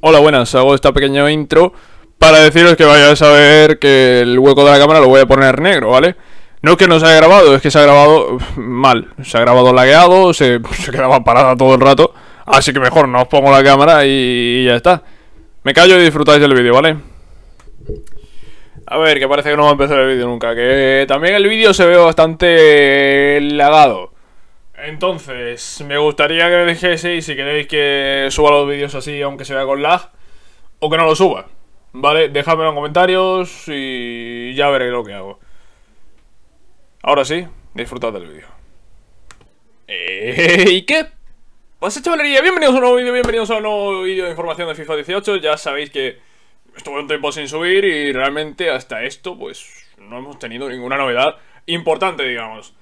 Hola, buenas, hago esta pequeña intro para deciros que vayáis a ver que el hueco de la cámara lo voy a poner negro, ¿vale? No es que no se haya grabado, es que se ha grabado mal. Se ha grabado lagueado, se, se quedaba parada todo el rato. Así que mejor no os pongo la cámara y, y ya está. Me callo y disfrutáis del vídeo, ¿vale? A ver, que parece que no va a empezar el vídeo nunca. Que también el vídeo se ve bastante lagado. Entonces, me gustaría que me dejéis si queréis que suba los vídeos así, aunque se vea con lag, o que no lo suba. ¿Vale? Dejadmelo en comentarios y ya veré lo que hago. Ahora sí, disfrutad del vídeo. Eh, ¿Y qué pasa, pues, chavalería? Bienvenidos a un nuevo vídeo, bienvenidos a un nuevo vídeo de información de FIFA 18. Ya sabéis que estuve un tiempo sin subir y realmente hasta esto, pues, no hemos tenido ninguna novedad importante, digamos.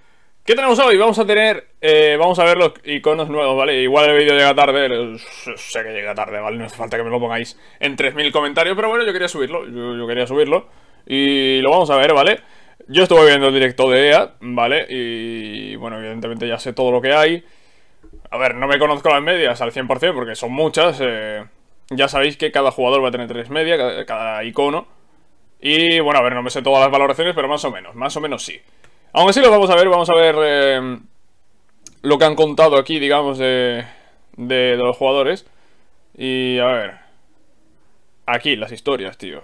¿Qué tenemos hoy? Vamos a tener, eh, vamos a ver los iconos nuevos, ¿vale? Igual el vídeo llega tarde, sé que llega tarde, ¿vale? No hace falta que me lo pongáis en 3000 comentarios, pero bueno, yo quería subirlo, yo, quería subirlo Y lo vamos a ver, ¿vale? Yo estuve viendo el directo de EA, ¿vale? Y bueno, evidentemente ya sé todo lo que hay A ver, no me conozco las medias al 100% porque son muchas eh, Ya sabéis que cada jugador va a tener 3 medias, cada icono Y bueno, a ver, no me sé todas las valoraciones, pero más o menos, más o menos sí aunque sí los vamos a ver, vamos a ver eh, lo que han contado aquí, digamos, de, los jugadores. Y a ver. Aquí, las historias, tío.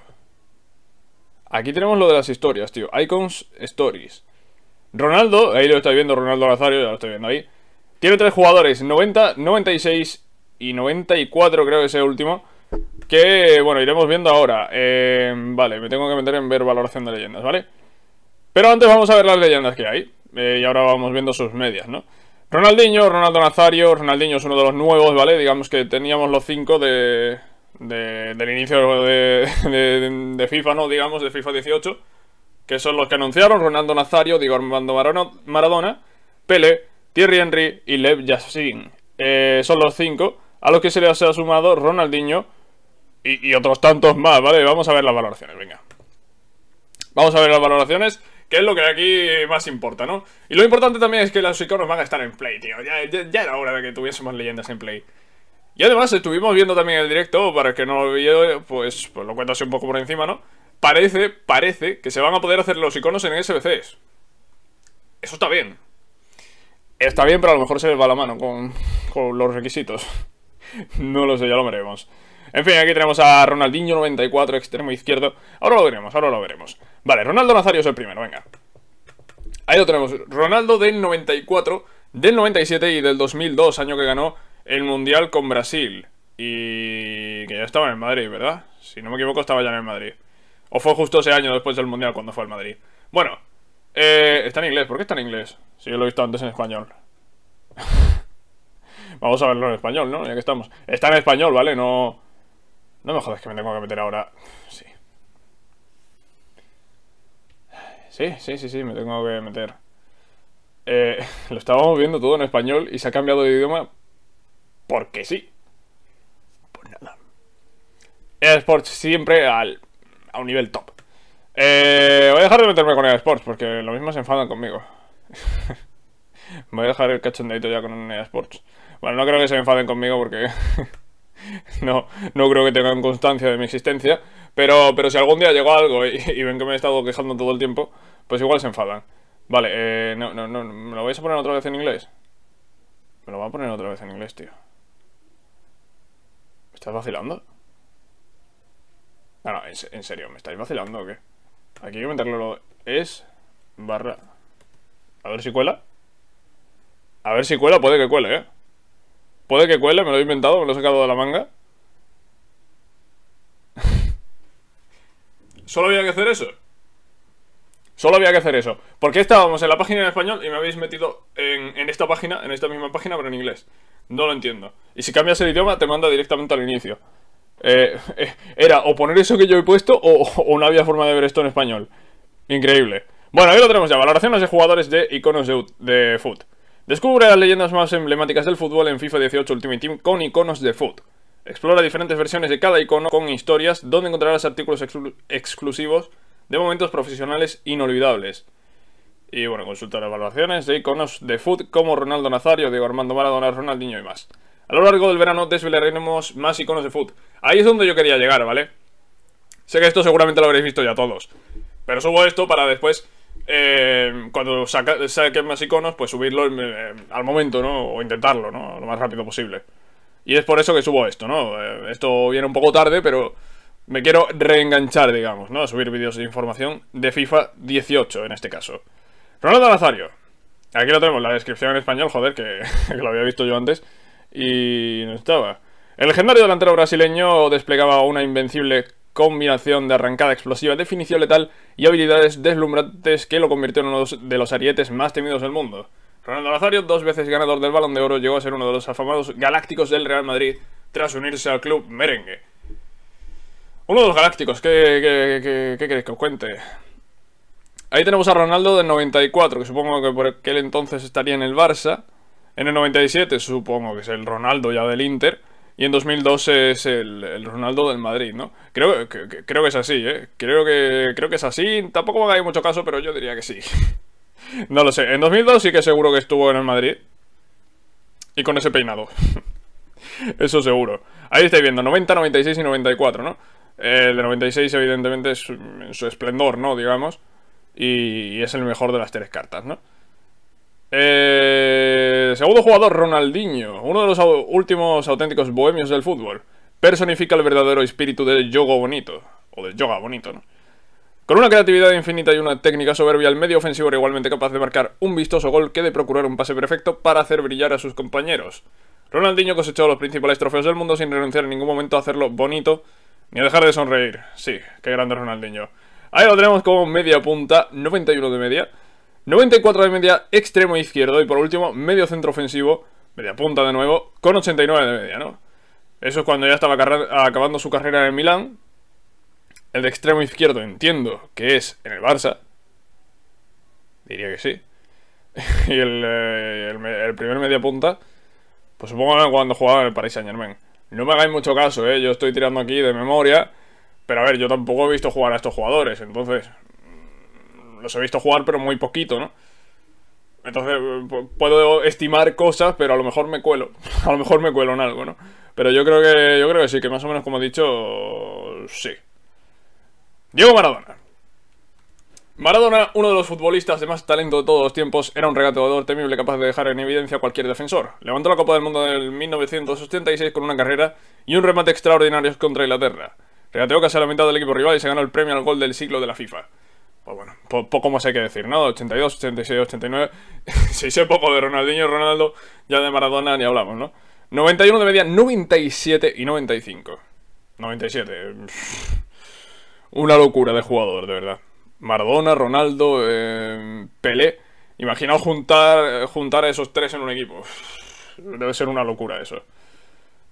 Aquí tenemos lo de las historias, tío. Icons Stories. Ronaldo, ahí lo estáis viendo, Ronaldo Nazario, ya lo estoy viendo ahí. Tiene tres jugadores, 90, 96 y 94 creo que es último. Que, bueno, iremos viendo ahora. Eh, vale, me tengo que meter en ver valoración de leyendas, ¿vale? vale pero antes vamos a ver las leyendas que hay. Eh, y ahora vamos viendo sus medias, ¿no? Ronaldinho, Ronaldo Nazario, Ronaldinho es uno de los nuevos, ¿vale? Digamos que teníamos los cinco de, del inicio de, de, FIFA, ¿no? Digamos, de FIFA 18, que son los que anunciaron, Ronaldo Nazario, Diego Armando Maradona, Pele, Thierry Henry y Lev Yassin. Eh, son los cinco, a los que se les ha sumado Ronaldinho y, y otros tantos más, ¿vale? Vamos a ver las valoraciones, venga. Vamos a ver las valoraciones que es lo que aquí más importa, ¿no? Y lo importante también es que los iconos van a estar en Play, tío. Ya, era hora de que tuviésemos leyendas en Play. Y además estuvimos viendo también el directo, para el que no lo vio, pues, pues lo cuento así un poco por encima, ¿no? Parece, parece que se van a poder hacer los iconos en SBCs. Eso está bien. Está bien, pero a lo mejor se les va la mano con los requisitos. No lo sé, ya lo veremos. En fin, aquí tenemos a Ronaldinho 94, extremo izquierdo. Ahora lo veremos, ahora lo veremos. Vale, Ronaldo Nazario es el primero, venga. Ahí lo tenemos, Ronaldo del 94, del 97 y del 2002, año que ganó el Mundial con Brasil. Y que ya estaba en el Madrid, ¿verdad? Si no me equivoco, estaba ya en el Madrid. O fue justo ese año después del Mundial cuando fue al Madrid. Bueno, eh, está en inglés. ¿Por qué está en inglés? Si yo lo he visto antes en español. Vamos a verlo en español, ¿no? Ya que estamos. Está en español, ¿vale? No, no me jodas que me tengo que meter ahora. Sí. Sí, sí, sí, sí, me tengo que meter. Eh, lo estábamos viendo todo en español y se ha cambiado de idioma porque sí. Pues nada. Esports siempre al, a un nivel top. Eh, voy a dejar de meterme con el Sports porque lo mismo se enfadan conmigo. voy a dejar el cachondeito ya con el Sports. Bueno, no creo que se enfaden conmigo porque... no, no creo que tengan constancia de mi existencia. Pero, pero si algún día llegó algo y, ven que me he estado quejando todo el tiempo, pues igual se enfadan. Vale, eh, no, no, no, ¿me lo vais a poner otra vez en inglés? Me lo va a poner otra vez en inglés, tío. ¿Me estás vacilando? No, no, en, serio, ¿me estáis vacilando o qué? Aquí hay que meterlo lo es barra. A ver si cuela. A ver si cuela, puede que cuele, ¿eh? Puede que cuele, me lo he inventado, me lo he sacado de la manga. Solo había que hacer eso. Solo había que hacer eso. Porque estábamos en la página en español y me habéis metido en, esta página, en esta misma página, pero en inglés. No lo entiendo. Y si cambias el idioma, te manda directamente al inicio. Eh, eh, era o poner eso que yo he puesto o, no había forma de ver esto en español. Increíble. Bueno, ahí lo tenemos ya. Valoraciones de jugadores de iconos de, de foot. Descubre las leyendas más emblemáticas del fútbol en FIFA 18 Ultimate Team con iconos de foot. Explora diferentes versiones de cada icono con historias donde encontrarás artículos exclusivos de momentos profesionales inolvidables. Y bueno, consulta las evaluaciones de iconos de foot como Ronaldo Nazario, Diego Armando Maradona, Ronaldinho y más. A lo largo del verano desvelaremos más iconos de foot. Ahí es donde yo quería llegar, ¿vale? Sé que esto seguramente lo habréis visto ya todos. Pero subo esto para después eh, cuando saquen más iconos, pues subirlo eh, al momento, ¿no? O intentarlo, ¿no? Lo más rápido posible. Y es por eso que subo esto, ¿no? Eh, esto viene un poco tarde, pero me quiero reenganchar, digamos, ¿no? subir vídeos de información de FIFA 18, en este caso. Ronaldo Nazario. Aquí lo tenemos, la descripción en español, joder, que lo había visto yo antes. Y no estaba. El legendario delantero brasileño desplegaba una invencible combinación de arrancada explosiva, definición letal y habilidades deslumbrantes que lo convirtió en uno de los arietes más temidos del mundo. Ronaldo Nazario, dos veces ganador del Balón de Oro, llegó a ser uno de los afamados galácticos del Real Madrid tras unirse al club merengue. Uno de los galácticos, ¿qué, qué queréis que os cuente? Ahí tenemos a Ronaldo del 94, que supongo que por aquel entonces estaría en el Barça. En el 97 supongo que es el Ronaldo ya del Inter y en 2012 es el, Ronaldo del Madrid, ¿no? Creo que, creo que es así, ¿eh? Creo que, creo que es así. Tampoco me hagáis mucho caso, pero yo diría que sí. no lo sé. En 2002 sí que seguro que estuvo en el Madrid. Y con ese peinado. Eso seguro. Ahí estáis viendo, 90, 96 y 94, ¿no? El de 96 evidentemente es su esplendor, ¿no? Digamos. y es el mejor de las tres cartas, ¿no? Eh segundo jugador, Ronaldinho, uno de los últimos auténticos bohemios del fútbol. Personifica el verdadero espíritu del yoga bonito, o del yoga bonito, Con una creatividad infinita y una técnica soberbia, el medio ofensivo era igualmente capaz de marcar un vistoso gol que de procurar un pase perfecto para hacer brillar a sus compañeros. Ronaldinho cosechó los principales trofeos del mundo sin renunciar en ningún momento a hacerlo bonito ni a dejar de sonreír. Sí, qué grande Ronaldinho. Ahí lo tenemos como media punta, 91 de media. 94 de media, extremo izquierdo y por último, medio centro ofensivo, media punta de nuevo, con 89 de media, ¿no? Eso es cuando ya estaba acabando su carrera en Milán. El de extremo izquierdo entiendo que es en el Barça. Diría que sí. y eh, el, primer media punta, pues supongo que cuando jugaba en el Paris Saint Germain. No me hagáis mucho caso, ¿eh? Yo estoy tirando aquí de memoria. Pero a ver, yo tampoco he visto jugar a estos jugadores. Entonces, los he visto jugar, pero muy poquito, ¿no? Entonces puedo estimar cosas, pero a lo mejor me cuelo. A lo mejor me cuelo en algo, ¿no? Pero yo creo que yo creo sí, que más o menos como he dicho, sí. Diego Maradona. Maradona, uno de los futbolistas de más talento de todos los tiempos, era un regateador temible capaz de dejar en evidencia a cualquier defensor. Levantó la Copa del Mundo en 1986 con una carrera y un remate extraordinario contra Inglaterra. Regateó casi a la mitad del equipo rival y se ganó el premio al gol del siglo de la FIFA pues bueno, poco más hay que decir, ¿no? 82, 86, 89. si sé poco de Ronaldinho, Ronaldo, ya de Maradona ni hablamos, ¿no? 91 de media, 97 y 95. 97. Una locura de jugador, de verdad. Maradona, Ronaldo, eh, Pelé. Imaginaos juntar, juntar a esos tres en un equipo. Debe ser una locura eso.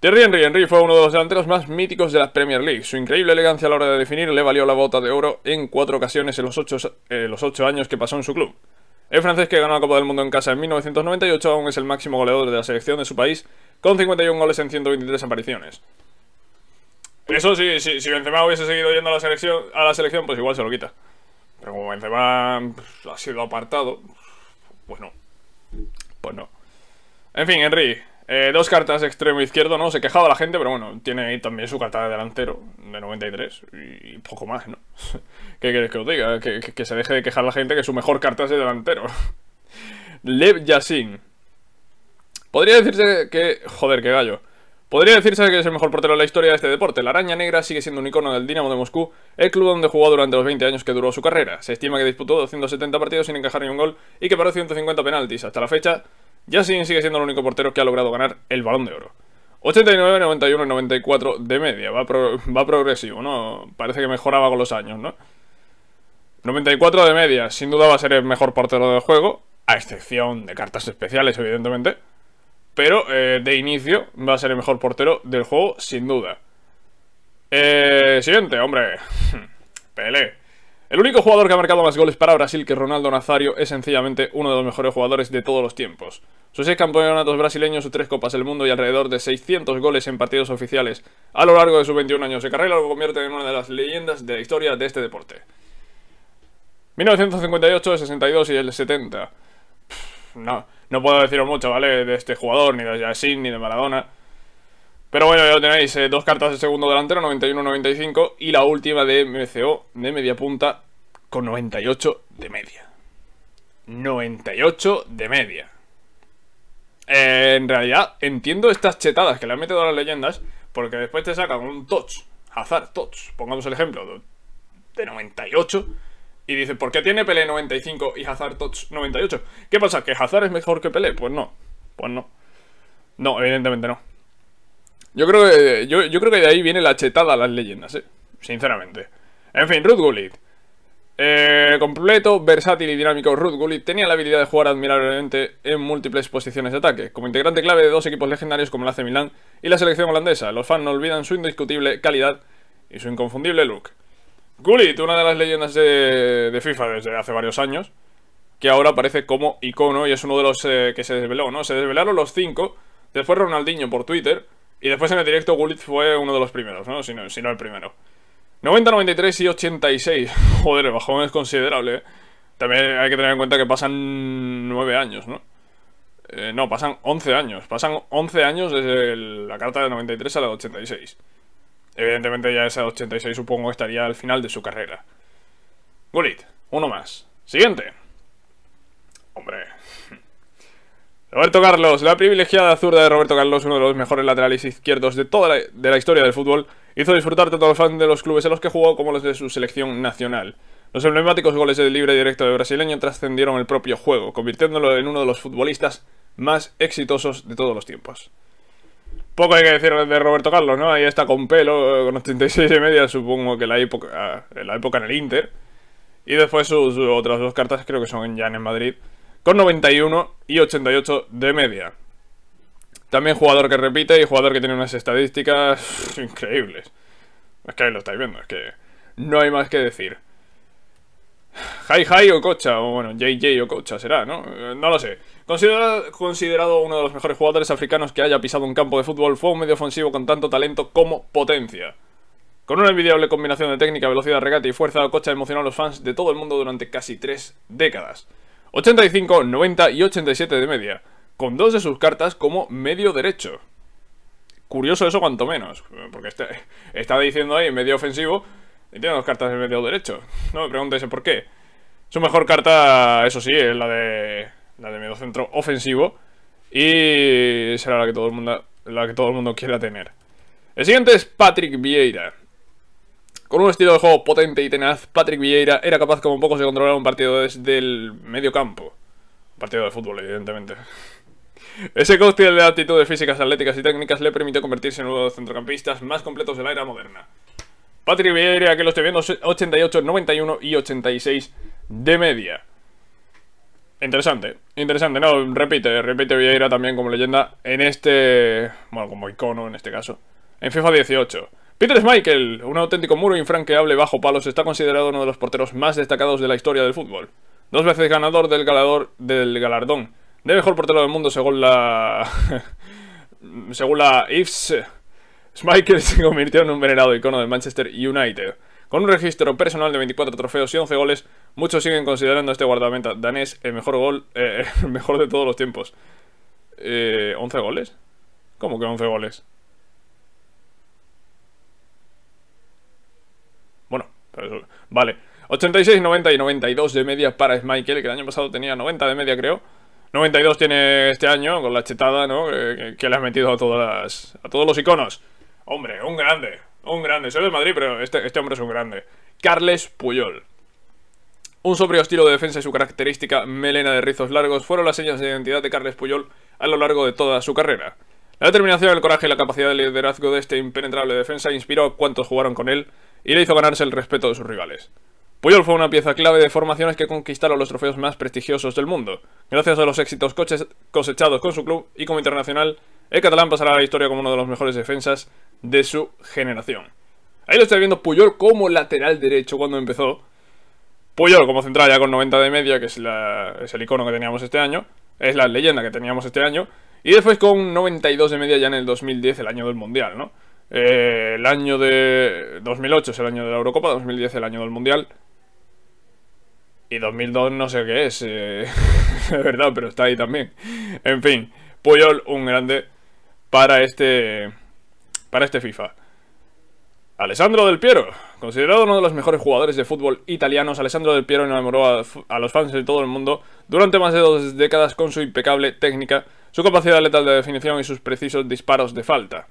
Terry Henry. Henry fue uno de los delanteros más míticos de la Premier League. Su increíble elegancia a la hora de definir le valió la bota de oro en cuatro ocasiones en los ocho, eh, años que pasó en su club. El francés que ganó la Copa del Mundo en casa en 1998 aún es el máximo goleador de la selección de su país, con 51 goles en 123 apariciones. Eso sí, si Benzema hubiese seguido yendo a la selección, a la selección pues igual se lo quita. Pero como Benzema pues, ha sido apartado, pues no. Pues no. En fin, Henry, eh, dos cartas extremo izquierdo, ¿no? Se quejaba la gente, pero bueno, tiene ahí también su carta de delantero, de 93, y poco más, ¿no? ¿Qué queréis que os diga? Que, se deje de quejar la gente que su mejor carta es de delantero. Lev Yasin Podría decirse que... Joder, qué gallo. Podría decirse que es el mejor portero de la historia de este deporte. La araña negra sigue siendo un icono del Dinamo de Moscú, el club donde jugó durante los 20 años que duró su carrera. Se estima que disputó 270 partidos sin encajar ni un gol y que paró 150 penaltis. Hasta la fecha, Yassin sigue siendo el único portero que ha logrado ganar el Balón de Oro. 89, 91 y 94 de media. Va, progresivo, ¿no? Parece que mejoraba con los años, ¿no? 94 de media. Sin duda va a ser el mejor portero del juego. A excepción de cartas especiales, evidentemente. Pero eh, de inicio va a ser el mejor portero del juego, sin duda. Eh, siguiente, hombre. Pele. El único jugador que ha marcado más goles para Brasil que Ronaldo Nazario es sencillamente uno de los mejores jugadores de todos los tiempos. Sus seis campeonatos brasileños, sus tres copas del mundo y alrededor de 600 goles en partidos oficiales a lo largo de sus 21 años de carrera lo convierten en una de las leyendas de la historia de este deporte. 1958, 62 y el 70. no, no puedo decir mucho, ¿vale? De este jugador, ni de Yassin, ni de Maradona. Pero bueno, ya lo tenéis, eh, dos cartas de segundo delantero, 91-95, y la última de MCO, de media punta, con 98 de media. 98 de media. Eh, en realidad, entiendo estas chetadas que le han metido a las leyendas, porque después te sacan un touch, Hazard touch, pongamos el ejemplo, de 98, y dice ¿por qué tiene Pelé 95 y Hazard touch 98? ¿Qué pasa? ¿Que Hazard es mejor que Pelé? Pues no, pues no. No, evidentemente no. Yo creo que, yo, creo que de ahí viene la chetada a las leyendas, ¿eh? sinceramente. En fin, Ruth Gullit. Eh, completo, versátil y dinámico, Ruth Gullit tenía la habilidad de jugar admirablemente en múltiples posiciones de ataque, como integrante clave de dos equipos legendarios como el AC Milan y la selección holandesa. Los fans no olvidan su indiscutible calidad y su inconfundible look. Gullit, una de las leyendas de, FIFA desde hace varios años, que ahora aparece como icono y es uno de los eh, que se desveló, ¿no? Se desvelaron los cinco, después Ronaldinho por Twitter y después en el directo Gullit fue uno de los primeros, ¿no? Si no, el primero. 90, 93 y 86. Joder, el bajón es considerable. ¿eh? También hay que tener en cuenta que pasan 9 años, ¿no? Eh, no, pasan 11 años. Pasan 11 años desde la carta de 93 a la de 86. Evidentemente ya esa de 86 supongo estaría al final de su carrera. Gullit, uno más. Siguiente. Hombre, Roberto Carlos, la privilegiada zurda de Roberto Carlos, uno de los mejores laterales izquierdos de toda la, historia del fútbol, hizo disfrutar tanto al los fans de los clubes en los que jugó como los de su selección nacional. Los emblemáticos goles de libre directo de brasileño trascendieron el propio juego, convirtiéndolo en uno de los futbolistas más exitosos de todos los tiempos. Poco hay que decir de Roberto Carlos, ¿no? Ahí está con pelo, eh, con 36 y media, supongo que la época, ah, la época en el Inter. Y después sus, sus otras dos cartas creo que son ya en Madrid con 91 y 88 de media. También jugador que repite y jugador que tiene unas estadísticas increíbles. Es que ahí lo estáis viendo, es que no hay más que decir. Jai Jai Cocha o bueno, JJ Cocha será, ¿no? Eh, no lo sé. Considerado, considerado uno de los mejores jugadores africanos que haya pisado un campo de fútbol, fue un medio ofensivo con tanto talento como potencia. Con una envidiable combinación de técnica, velocidad, regate y fuerza, Cocha emocionó a los fans de todo el mundo durante casi tres décadas. 85, 90 y 87 de media, con dos de sus cartas como medio derecho. Curioso eso cuanto menos, porque está, está diciendo ahí medio ofensivo y tiene dos cartas de medio derecho. No me preguntéis por qué. Su mejor carta, eso sí, es la de la de medio centro ofensivo y será la que todo el mundo la que todo el mundo quiera tener. El siguiente es Patrick Vieira. Con un estilo de juego potente y tenaz, Patrick Vieira era capaz como pocos de controlar un partido desde el medio campo. partido de fútbol, evidentemente. Ese cóctel de aptitudes físicas, atléticas y técnicas le permitió convertirse en uno de los centrocampistas más completos de la era moderna. Patrick Vieira, que lo estoy viendo, 88, 91 y 86 de media. Interesante, interesante, no, repite, repite Vieira también como leyenda en este, bueno, como icono en este caso, en FIFA 18. Peter Schmeichel, un auténtico muro infranqueable bajo palos, está considerado uno de los porteros más destacados de la historia del fútbol. Dos veces ganador del, galardón de mejor portero del mundo según la... según la IFS. Schmeichel se convirtió en un venerado icono del Manchester United. Con un registro personal de 24 trofeos y 11 goles, muchos siguen considerando a este guardameta danés el mejor gol, eh, mejor de todos los tiempos. ¿11 eh, goles? ¿Cómo que 11 goles? Vale, 86, 90 y 92 de media para Michael, que el año pasado tenía 90 de media, creo. 92 tiene este año, con la chetada, ¿no? Que, le has metido a, todas a todos los iconos. Hombre, un grande, un grande. Soy de Madrid, pero este, este hombre es un grande. Carles Puyol. Un sobrio estilo de defensa y su característica melena de rizos largos fueron las señas de identidad de Carles Puyol a lo largo de toda su carrera. La determinación, el coraje y la capacidad de liderazgo de este impenetrable defensa inspiró a cuantos jugaron con él y le hizo ganarse el respeto de sus rivales. Puyol fue una pieza clave de formaciones que conquistaron los trofeos más prestigiosos del mundo. Gracias a los éxitos cosechados con su club y como internacional, el catalán pasará a la historia como uno de los mejores defensas de su generación. Ahí lo estoy viendo Puyol como lateral derecho cuando empezó. Puyol como central ya con 90 de media, que es, es el icono que teníamos este año. Es la leyenda que teníamos este año. Y después con 92 de media ya en el 2010, el año del Mundial, ¿no? Eh, el año de 2008 es el año de la Eurocopa, 2010 el año del Mundial. Y 2002 no sé qué es, eh, de verdad, pero está ahí también. En fin, Puyol un grande para este para este FIFA. Alessandro Del Piero, considerado uno de los mejores jugadores de fútbol italianos, Alessandro Del Piero enamoró a, los fans de todo el mundo durante más de dos décadas con su impecable técnica, su capacidad letal de definición y sus precisos disparos de falta.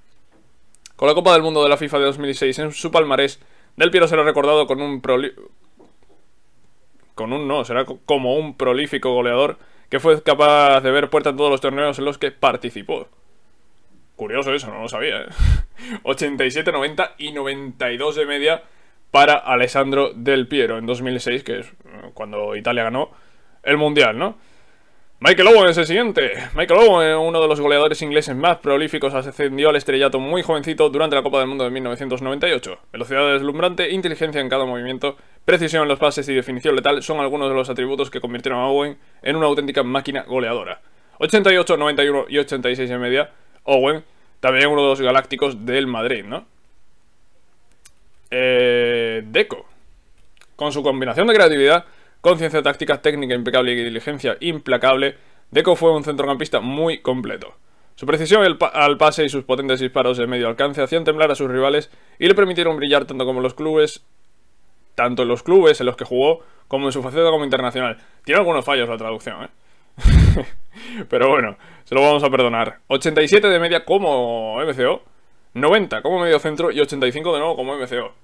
Con la Copa del Mundo de la FIFA de 2006 en su palmarés, Del Piero será recordado con un con un no, será como un prolífico goleador que fue capaz de ver puerta en todos los torneos en los que participó. Curioso eso, no lo sabía. 87, ¿eh? 90 y 92 de media para Alessandro Del Piero en 2006, que es eh, cuando Italia ganó el Mundial, ¿no? Michael Owen es el siguiente. Michael Owen, uno de los goleadores ingleses más prolíficos, ascendió al estrellato muy jovencito durante la Copa del Mundo de 1998. Velocidad deslumbrante, inteligencia en cada movimiento, precisión en los pases y definición letal son algunos de los atributos que convirtieron a Owen en una auténtica máquina goleadora. 88, 91 y 86 en media, Owen, también uno de los galácticos del Madrid, ¿no? Eh, Deco. Con su combinación de creatividad, conciencia táctica, técnica impecable y diligencia implacable, Deco fue un centrocampista muy completo. Su precisión al pase y sus potentes disparos de medio alcance hacían temblar a sus rivales y le permitieron brillar tanto como los clubes, tanto en los clubes en los que jugó como en su faceta como internacional. Tiene algunos fallos la traducción, ¿eh? Pero bueno, se lo vamos a perdonar. 87 de media como MCO, 90 como medio centro y 85 de nuevo como MCO.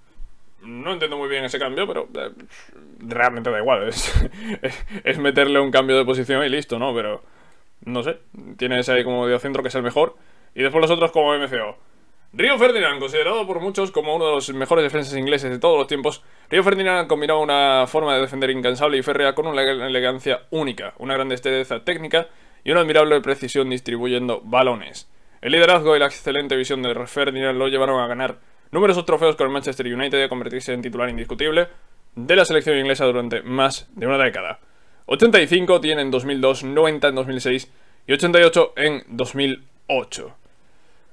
No entiendo muy bien ese cambio, pero eh, realmente da igual. Es, meterle un cambio de posición y listo, ¿no? Pero no sé. Tiene ahí como medio centro que es el mejor. Y después los otros como MCO. Río Ferdinand, considerado por muchos como uno de los mejores defensas ingleses de todos los tiempos, Río Ferdinand combinó una forma de defender incansable y férrea con una elegancia única, una gran destreza técnica y una admirable precisión distribuyendo balones. El liderazgo y la excelente visión de Ferdinand lo llevaron a ganar numerosos trofeos con el Manchester United de convertirse en titular indiscutible de la selección inglesa durante más de una década. 85 tiene en 2002, 90 en 2006 y 88 en 2008.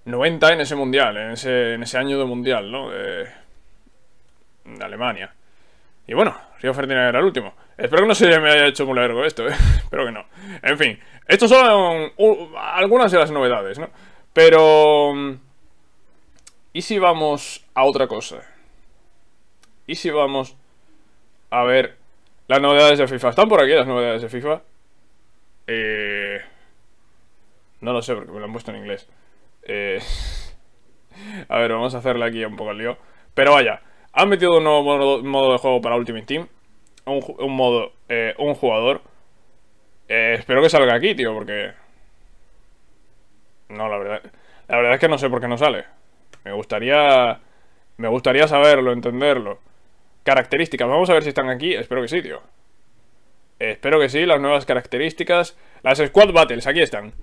90 en ese mundial, en ese, año de mundial, ¿no? De, Alemania. Y bueno, Río Ferdinand era el último. Espero que no se me haya hecho muy largo esto, ¿eh? Espero que no. En fin, estos son algunas de las novedades, ¿no? Pero... ¿Y si vamos a otra cosa? ¿Y si vamos a ver las novedades de FIFA? ¿Están por aquí las novedades de FIFA? Eh, no lo sé porque me lo han puesto en inglés. Eh, a ver, vamos a hacerle aquí un poco el lío. Pero vaya, han metido un nuevo modo, de juego para Ultimate Team. Un, modo, eh, un jugador. espero que salga aquí, tío, porque... No, la verdad... La verdad es que no sé por qué no sale. Me gustaría. Me gustaría saberlo, entenderlo. Características, vamos a ver si están aquí. Espero que sí, tío. Espero que sí, las nuevas características. Las Squad Battles, aquí están.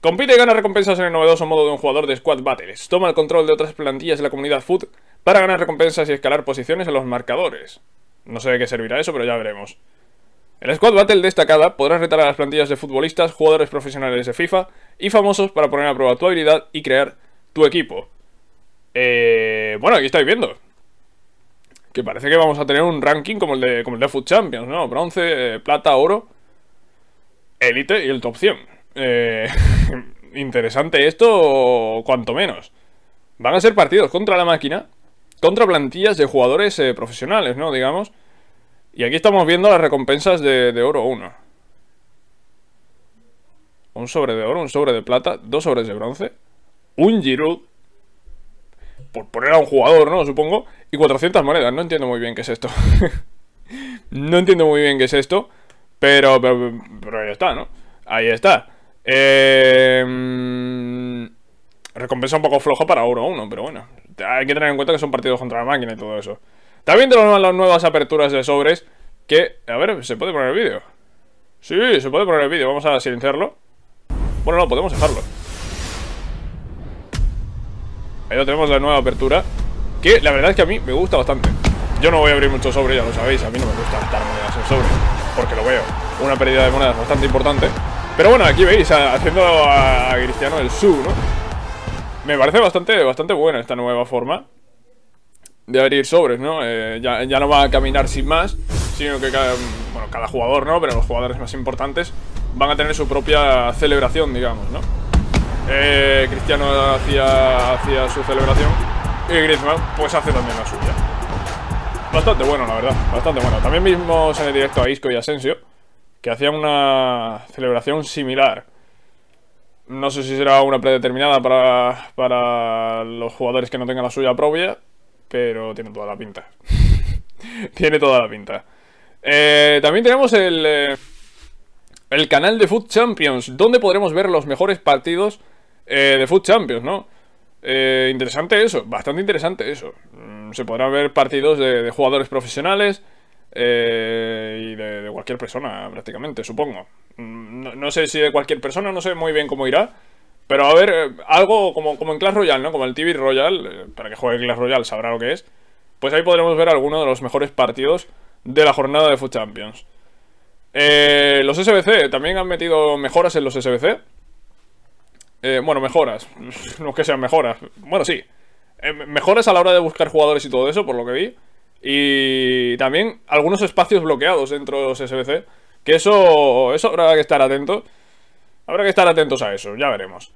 Compite y gana recompensas en el novedoso modo de un jugador de Squad Battles. Toma el control de otras plantillas de la comunidad Food para ganar recompensas y escalar posiciones en los marcadores. No sé de qué servirá eso, pero ya veremos. En Squad Battle destacada podrás retar a las plantillas de futbolistas, jugadores profesionales de FIFA y famosos para poner a prueba tu habilidad y crear tu equipo. Eh, bueno, aquí estáis viendo. Que parece que vamos a tener un ranking como el de, como el Food Champions, ¿no? Bronce, eh, plata, oro, Elite y el top 100. Eh, interesante esto, cuanto menos. Van a ser partidos contra la máquina, contra plantillas de jugadores profesionales, ¿no? Digamos. Y aquí estamos viendo las recompensas de, oro 1. Un sobre de oro, un sobre de plata, dos sobres de bronce, un Giroud, por poner a un jugador, ¿no? Supongo. Y 400 monedas, no entiendo muy bien qué es esto. no entiendo muy bien qué es esto, pero, pero, ahí está, ¿no? Ahí está. Eh, recompensa un poco flojo para Euro 1, pero bueno. Hay que tener en cuenta que son partidos contra la máquina y todo eso. También tenemos las nuevas aperturas de sobres que... A ver, ¿se puede poner el vídeo? Sí, se puede poner el vídeo. Vamos a silenciarlo. Bueno, no, podemos dejarlo. Ahí lo tenemos la nueva apertura Que la verdad es que a mí me gusta bastante Yo no voy a abrir muchos sobres, ya lo sabéis A mí no me gusta estar monedas en sobres, Porque lo veo Una pérdida de monedas bastante importante Pero bueno, aquí veis, haciendo a Cristiano el sub, ¿no? Me parece bastante, bastante buena esta nueva forma De abrir sobres, ¿no? Eh, ya, ya, no va a caminar sin más Sino que cada, bueno, cada jugador, ¿no? Pero los jugadores más importantes Van a tener su propia celebración, digamos, ¿no? Eh, Cristiano hacía, hacía su celebración y Griezmann pues hace también la suya. Bastante bueno, la verdad, bastante bueno. También vimos en el directo a Isco y Asensio que hacían una celebración similar. No sé si será una predeterminada para, los jugadores que no tengan la suya propia, pero tiene toda la pinta. tiene toda la pinta. Eh, también tenemos el, eh, el canal de Food Champions, donde podremos ver los mejores partidos eh, de Food Champions, ¿no? Eh, interesante eso, bastante interesante eso. Mm, se podrán ver partidos de, jugadores profesionales eh, y de, cualquier persona, prácticamente, supongo. Mm, no, sé si de cualquier persona, no sé muy bien cómo irá. Pero a ver, algo como, como en Clash Royale, ¿no? Como el TV Royale, para que juegue Clash Royale sabrá lo que es. Pues ahí podremos ver algunos de los mejores partidos de la jornada de Food Champions. los SBC, también han metido mejoras en los SBC. Eh, bueno, mejoras. No es que sean mejoras. Bueno, sí. Eh, mejoras a la hora de buscar jugadores y todo eso, por lo que vi. Y también algunos espacios bloqueados dentro de los SBC. Que eso, eso habrá que estar atentos. Habrá que estar atentos a eso, ya veremos.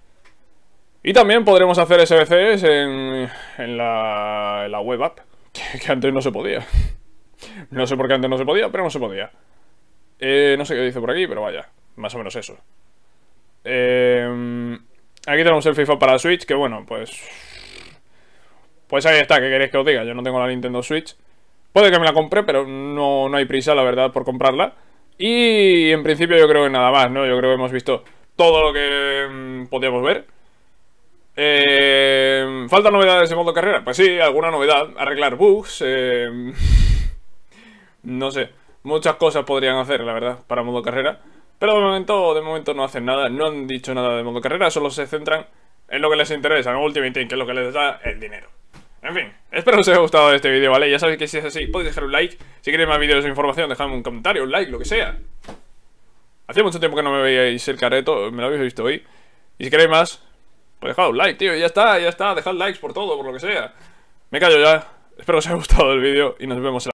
Y también podremos hacer SBCs en, en, la, web app. Que, antes no se podía. No sé por qué antes no se podía, pero no se podía. Eh, no sé qué dice por aquí, pero vaya. Más o menos eso. Eh, Aquí tenemos el FIFA para Switch, que bueno, pues... Pues ahí está, ¿qué queréis que os diga? Yo no tengo la Nintendo Switch. Puede que me la compre, pero no, no hay prisa, la verdad, por comprarla. Y en principio yo creo que nada más, ¿no? Yo creo que hemos visto todo lo que mm, podíamos ver. Eh, ¿Faltan novedades de modo carrera? Pues sí, alguna novedad. Arreglar bugs. Eh, no sé. Muchas cosas podrían hacer, la verdad, para modo carrera. Pero de momento, de momento no hacen nada, no han dicho nada de modo carrera, solo se centran en lo que les interesa, en Ultimate Team, que es lo que les da el dinero. En fin, espero que os haya gustado este vídeo, ¿vale? Ya sabéis que si es así, podéis dejar un like. Si queréis más vídeos de información, dejadme un comentario, un like, lo que sea. Hace mucho tiempo que no me veíais el careto, me lo habéis visto hoy. Y si queréis más, pues dejad un like, tío, ya está, ya está. Dejad likes por todo, por lo que sea. Me callo ya. Espero que os haya gustado el vídeo y nos vemos en la